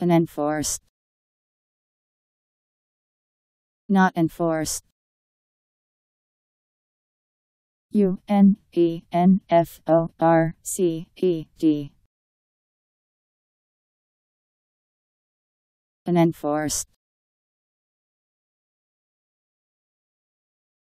and enforced not enforced U N E N F O R C E D. unenforced Enforced.